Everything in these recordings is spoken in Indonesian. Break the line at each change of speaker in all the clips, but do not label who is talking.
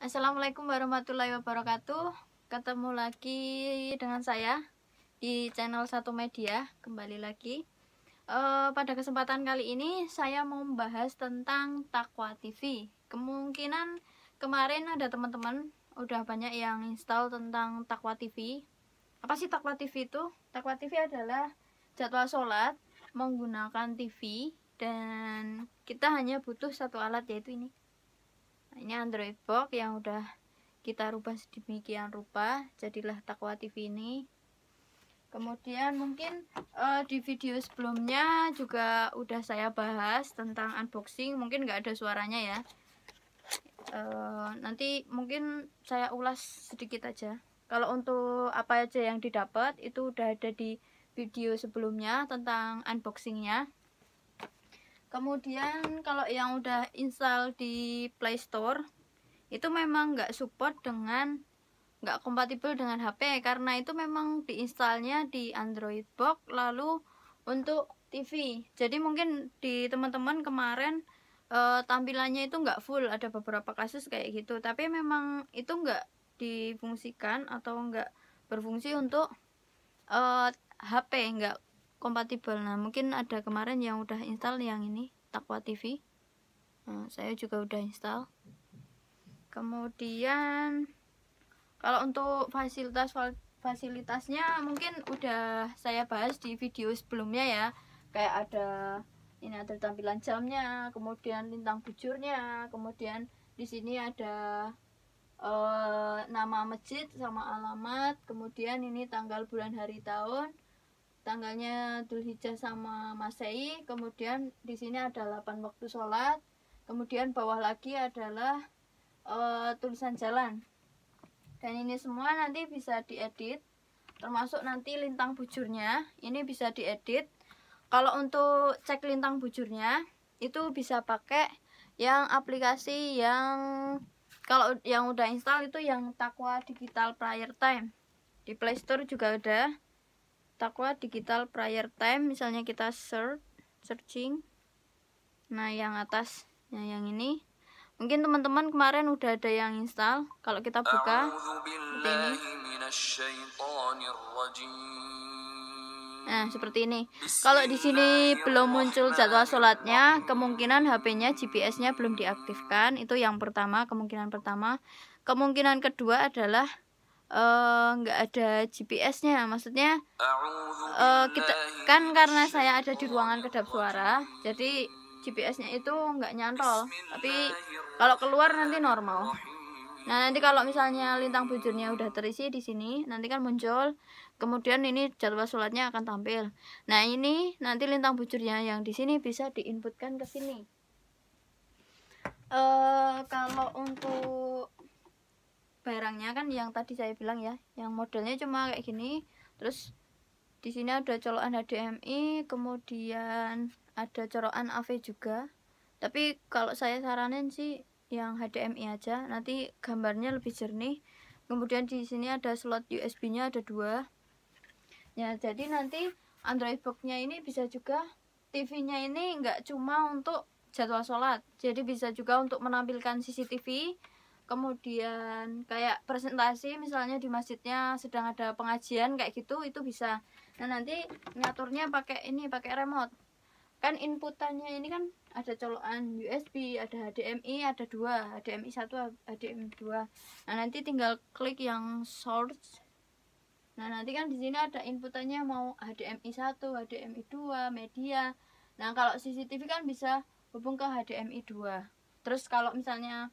Assalamualaikum warahmatullahi wabarakatuh Ketemu lagi dengan saya di channel Satu Media Kembali lagi e, Pada kesempatan kali ini saya mau membahas tentang Takwa TV Kemungkinan kemarin ada teman-teman udah banyak yang install tentang Takwa TV Apa sih Takwa TV itu? Takwa TV adalah jadwal sholat menggunakan TV dan kita hanya butuh satu alat yaitu ini ini Android box yang udah kita rubah sedemikian rupa jadilah Takwa TV ini kemudian mungkin uh, di video sebelumnya juga udah saya bahas tentang unboxing mungkin nggak ada suaranya ya uh, nanti mungkin saya ulas sedikit aja kalau untuk apa aja yang didapat itu udah ada di video sebelumnya tentang unboxingnya kemudian kalau yang udah install di Play Store itu memang nggak support dengan nggak kompatibel dengan HP karena itu memang diinstalnya di Android box lalu untuk TV jadi mungkin di teman-teman kemarin e, tampilannya itu nggak full ada beberapa kasus kayak gitu tapi memang itu nggak difungsikan atau nggak berfungsi untuk e, eh, HP nggak kompatibel nah mungkin ada kemarin yang udah install yang ini Takwa TV nah, saya juga udah install kemudian kalau untuk fasilitas fasilitasnya mungkin udah saya bahas di video sebelumnya ya kayak ada ini ada tampilan jamnya kemudian lintang bujurnya kemudian di sini ada uh, nama masjid sama alamat kemudian ini tanggal bulan hari tahun tanggalnya Dzulhijjah sama Masehi kemudian di sini ada 8 waktu sholat kemudian bawah lagi adalah uh, tulisan jalan dan ini semua nanti bisa diedit termasuk nanti lintang bujurnya ini bisa diedit kalau untuk cek lintang bujurnya itu bisa pakai yang aplikasi yang kalau yang udah install itu yang Takwa Digital Prior Time di Play Store juga udah. Takwa Digital Prayer Time misalnya kita search searching nah yang atas yang yang ini mungkin teman-teman kemarin udah ada yang install kalau kita buka ini nah seperti ini kalau di sini belum muncul jadwal sholatnya kemungkinan HP-nya GPS-nya belum diaktifkan itu yang pertama kemungkinan pertama kemungkinan kedua adalah Eh, nggak uh, ada GPS-nya maksudnya uh, kita kan karena saya ada di ruangan kedap suara jadi GPS-nya itu nggak nyantol tapi kalau keluar nanti normal nah nanti kalau misalnya lintang bujurnya udah terisi di sini nanti kan muncul kemudian ini jadwal sholatnya akan tampil nah ini nanti lintang bujurnya yang di sini bisa diinputkan ke sini uh, kalau untuk barangnya kan yang tadi saya bilang ya yang modelnya cuma kayak gini terus di sini ada colokan HDMI kemudian ada colokan AV juga tapi kalau saya saranin sih yang HDMI aja nanti gambarnya lebih jernih kemudian di sini ada slot USB nya ada dua ya jadi nanti Android Box-nya ini bisa juga TV nya ini nggak cuma untuk jadwal sholat jadi bisa juga untuk menampilkan CCTV kemudian kayak presentasi misalnya di masjidnya sedang ada pengajian kayak gitu itu bisa nah nanti ngaturnya pakai ini pakai remote kan inputannya ini kan ada colokan USB ada HDMI ada dua HDMI satu HDMI dua nah nanti tinggal klik yang source nah nanti kan di sini ada inputannya mau HDMI satu HDMI dua media nah kalau CCTV kan bisa hubung ke HDMI dua terus kalau misalnya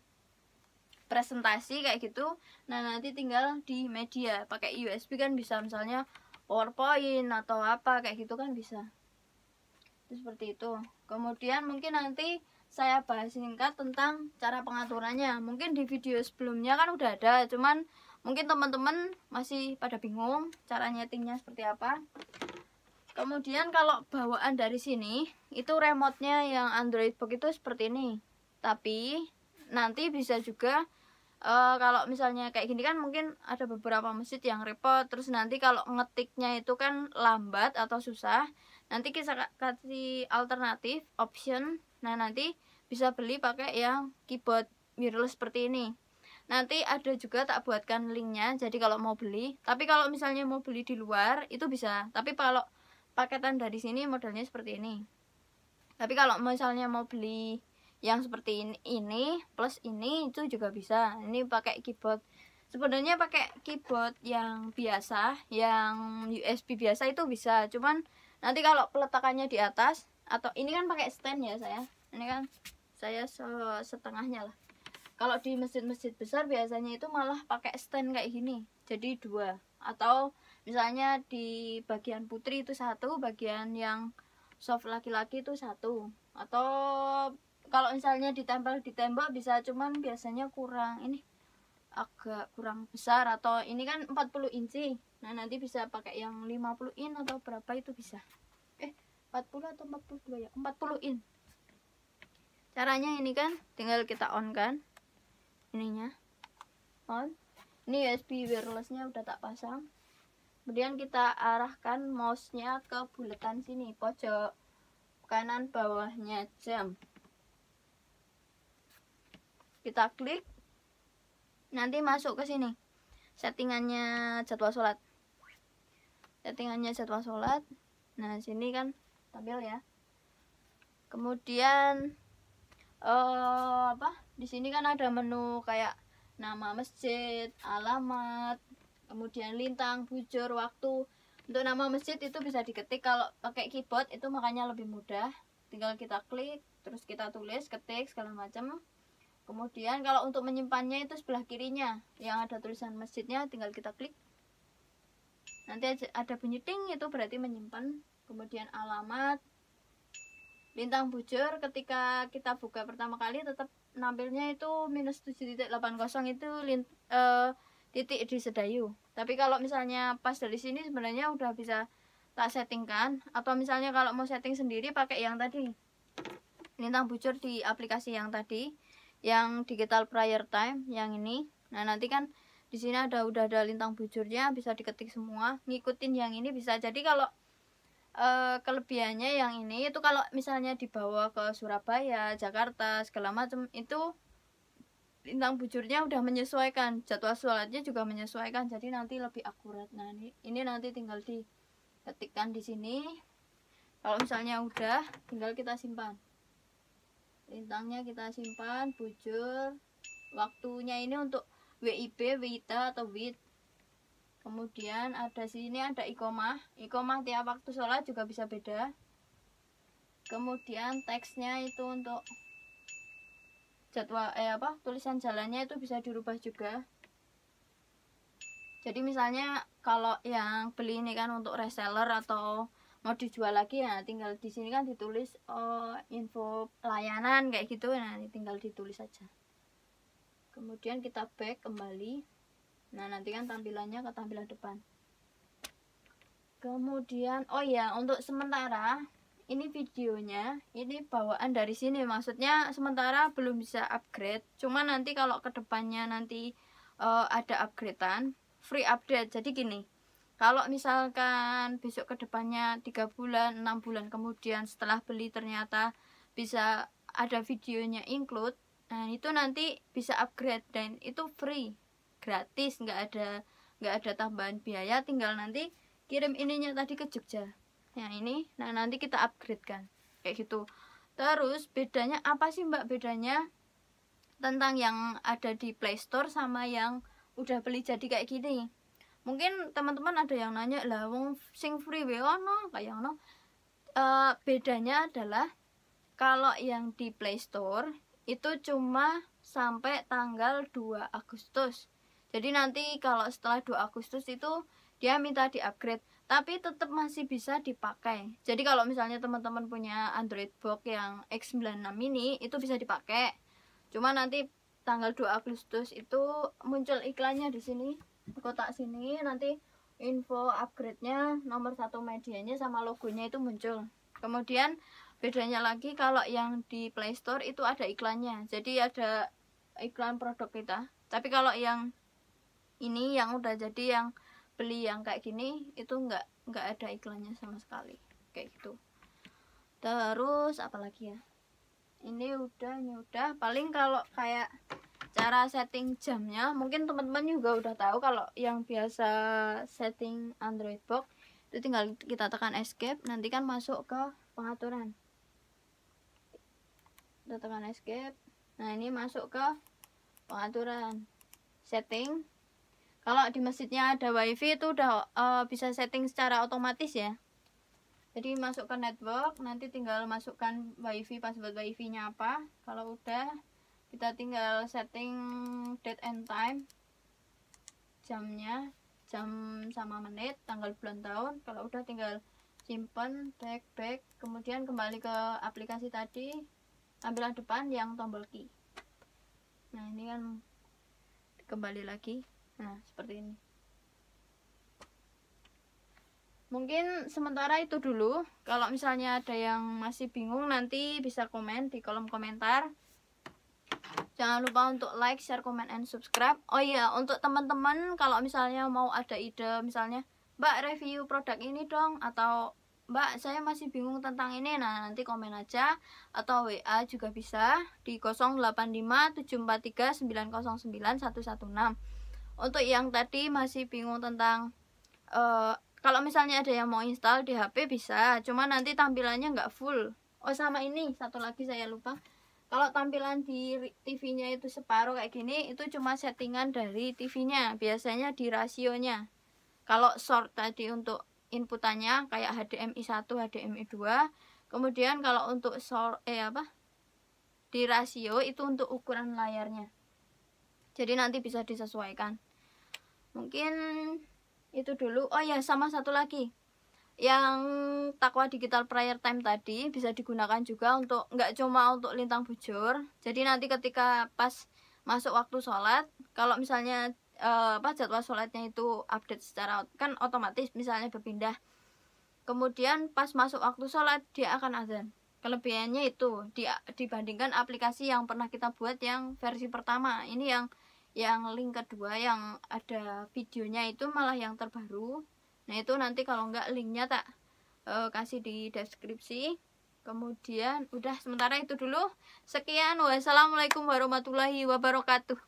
presentasi kayak gitu nah nanti tinggal di media pakai USB kan bisa misalnya PowerPoint atau apa kayak gitu kan bisa itu seperti itu kemudian mungkin nanti saya bahas singkat tentang cara pengaturannya mungkin di video sebelumnya kan udah ada cuman mungkin teman-teman masih pada bingung cara nyetingnya seperti apa kemudian kalau bawaan dari sini itu remote yang Android begitu seperti ini tapi nanti bisa juga uh, kalau misalnya kayak gini kan mungkin ada beberapa masjid yang repot terus nanti kalau ngetiknya itu kan lambat atau susah nanti kita kasih alternatif option nah nanti bisa beli pakai yang keyboard mirrorless seperti ini nanti ada juga tak buatkan linknya jadi kalau mau beli tapi kalau misalnya mau beli di luar itu bisa tapi kalau paketan dari sini modelnya seperti ini tapi kalau misalnya mau beli yang seperti ini, ini plus ini itu juga bisa ini pakai keyboard sebenarnya pakai keyboard yang biasa yang USB biasa itu bisa cuman nanti kalau peletakannya di atas atau ini kan pakai stand ya saya ini kan saya setengahnya lah kalau di masjid-masjid besar biasanya itu malah pakai stand kayak gini jadi dua atau misalnya di bagian putri itu satu bagian yang soft laki-laki itu satu atau kalau misalnya ditempel di tembok bisa cuman biasanya kurang ini agak kurang besar atau ini kan 40 inci nah nanti bisa pakai yang 50 in atau berapa itu bisa eh 40 atau 42 ya 40 in caranya ini kan tinggal kita on kan ininya on ini USB wirelessnya udah tak pasang kemudian kita arahkan mouse nya ke bulatan sini pojok kanan bawahnya jam kita klik nanti masuk ke sini settingannya jadwal sholat settingannya jadwal sholat nah sini kan tampil ya kemudian uh, apa di sini kan ada menu kayak nama masjid alamat kemudian lintang bujur waktu untuk nama masjid itu bisa diketik kalau pakai keyboard itu makanya lebih mudah tinggal kita klik terus kita tulis ketik segala macam kemudian kalau untuk menyimpannya itu sebelah kirinya yang ada tulisan masjidnya tinggal kita klik nanti ada bunyi ting itu berarti menyimpan kemudian alamat bintang bujur ketika kita buka pertama kali tetap nampilnya itu minus 7.80 itu lint, uh, titik di sedayu tapi kalau misalnya pas dari sini sebenarnya udah bisa tak settingkan atau misalnya kalau mau setting sendiri pakai yang tadi lintang bujur di aplikasi yang tadi yang digital prior time yang ini nah nanti kan di sini ada udah ada lintang bujurnya bisa diketik semua ngikutin yang ini bisa jadi kalau e, kelebihannya yang ini itu kalau misalnya dibawa ke Surabaya Jakarta segala macam itu lintang bujurnya udah menyesuaikan jadwal sholatnya juga menyesuaikan jadi nanti lebih akurat nah ini, ini nanti tinggal diketikkan di sini kalau misalnya udah tinggal kita simpan lintangnya kita simpan bujur waktunya ini untuk WIB, WITA atau WIT kemudian ada sini ada ikomah ikomah tiap waktu sholat juga bisa beda kemudian teksnya itu untuk jadwal eh apa tulisan jalannya itu bisa dirubah juga jadi misalnya kalau yang beli ini kan untuk reseller atau mau dijual lagi ya tinggal di sini kan ditulis oh, info layanan kayak gitu nah tinggal ditulis aja kemudian kita back kembali nah nanti kan tampilannya ke tampilan depan kemudian oh ya untuk sementara ini videonya ini bawaan dari sini maksudnya sementara belum bisa upgrade cuma nanti kalau kedepannya nanti uh, ada upgradean free update jadi gini kalau misalkan besok kedepannya tiga bulan enam bulan kemudian setelah beli ternyata bisa ada videonya include nah itu nanti bisa upgrade dan itu free gratis nggak ada nggak ada tambahan biaya tinggal nanti kirim ininya tadi ke Jogja yang nah, ini nah nanti kita upgrade kan kayak gitu terus bedanya apa sih mbak bedanya tentang yang ada di Play Store sama yang udah beli jadi kayak gini mungkin teman-teman ada yang nanya lah wong sing free ono kayak ono e, bedanya adalah kalau yang di Play Store itu cuma sampai tanggal 2 Agustus jadi nanti kalau setelah 2 Agustus itu dia minta di upgrade tapi tetap masih bisa dipakai jadi kalau misalnya teman-teman punya Android box yang X96 mini itu bisa dipakai cuma nanti tanggal 2 Agustus itu muncul iklannya di sini kotak sini nanti info upgrade-nya nomor satu medianya sama logonya itu muncul kemudian bedanya lagi kalau yang di Play Store itu ada iklannya jadi ada iklan produk kita tapi kalau yang ini yang udah jadi yang beli yang kayak gini itu nggak nggak ada iklannya sama sekali kayak gitu terus apalagi ya ini udah ini udah paling kalau kayak cara setting jamnya mungkin teman-teman juga udah tahu kalau yang biasa setting Android box itu tinggal kita tekan escape nanti kan masuk ke pengaturan kita tekan escape nah ini masuk ke pengaturan setting kalau di masjidnya ada wifi itu udah uh, bisa setting secara otomatis ya jadi masuk ke network nanti tinggal masukkan wifi password wifi nya apa kalau udah kita tinggal setting date and time jamnya jam sama menit tanggal bulan tahun kalau udah tinggal simpan back back kemudian kembali ke aplikasi tadi tampilan depan yang tombol key nah ini kan kembali lagi nah seperti ini mungkin sementara itu dulu kalau misalnya ada yang masih bingung nanti bisa komen di kolom komentar Jangan lupa untuk like, share, comment, and subscribe. Oh iya, untuk teman-teman kalau misalnya mau ada ide, misalnya Mbak review produk ini dong, atau Mbak saya masih bingung tentang ini, nah nanti komen aja atau WA juga bisa di 085743909116. Untuk yang tadi masih bingung tentang uh, kalau misalnya ada yang mau install di HP bisa, cuma nanti tampilannya nggak full. Oh sama ini satu lagi saya lupa kalau tampilan di TV-nya itu separuh kayak gini itu cuma settingan dari TV-nya biasanya di rasionya kalau short tadi untuk inputannya kayak HDMI 1, HDMI 2 kemudian kalau untuk short eh apa di rasio itu untuk ukuran layarnya jadi nanti bisa disesuaikan mungkin itu dulu oh ya sama satu lagi yang takwa digital prayer time tadi bisa digunakan juga untuk nggak cuma untuk lintang bujur jadi nanti ketika pas masuk waktu sholat kalau misalnya eh, apa jadwal sholatnya itu update secara kan otomatis misalnya berpindah kemudian pas masuk waktu sholat dia akan azan kelebihannya itu di, dibandingkan aplikasi yang pernah kita buat yang versi pertama ini yang yang link kedua yang ada videonya itu malah yang terbaru nah itu nanti kalau enggak linknya tak uh, eh, kasih di deskripsi kemudian udah sementara itu dulu sekian wassalamualaikum warahmatullahi wabarakatuh